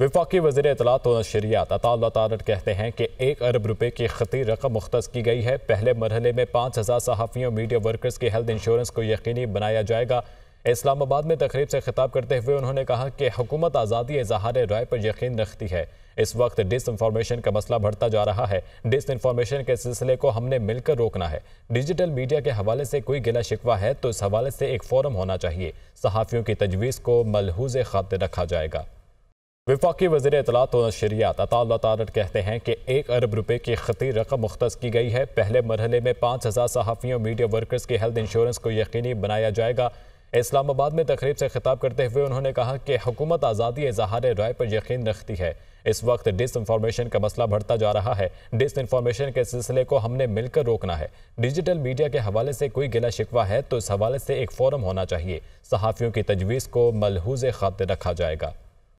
विफाकी वजीर अतलात व नशरियात अताल कहते हैं कि एक अरब रुपये की खती रकम मुख्त की गई है पहले मरहले में पाँच हज़ार सहाफ़ियों मीडिया वर्कर्स की हेल्थ इंश्योरेंस को यकीनी बनाया जाएगा इस्लामाबाद में तकरीब से खिताब करते हुए उन्होंने कहा कि हुकूमत आज़ादी इजहार राय पर यकीन रखती है इस वक्त डिस इंफॉर्मेशन का मसला बढ़ता जा रहा है डिस इंफॉर्मेशन के सिलसिले को हमने मिलकर रोकना है डिजिटल मीडिया के हवाले से कोई गिला शिकवा है तो इस हवाले से एक फोरम होना चाहिए सहाफ़ियों की तजवीज़ को मलहूज खाते रखा जाएगा विफाकी वजीर अतलात और नशरियात अताल तारट कहते हैं कि एक अरब रुपये की खती रकम मुख्त की गई है पहले मरहले में पाँच हज़ार सहाफ़ियों मीडिया वर्कर्स की हेल्थ इंश्योरेंस को यकीनी बनाया जाएगा इस्लामाबाद में तकरीब से खिताब करते हुए उन्होंने कहा कि हुकूमत आज़ादी इजहार राय पर यकीन रखती है इस वक्त डिस इंफॉर्मेशन का मसला बढ़ता जा रहा है डिस इंफॉर्मेशन के सिलसिले को हमने मिलकर रोकना है डिजिटल मीडिया के हवाले से कोई गिला शिकवा है तो इस हवाले से एक फोरम होना चाहिए सहाफ़ियों की तजवीज़ को मलहूज खाते रखा जाएगा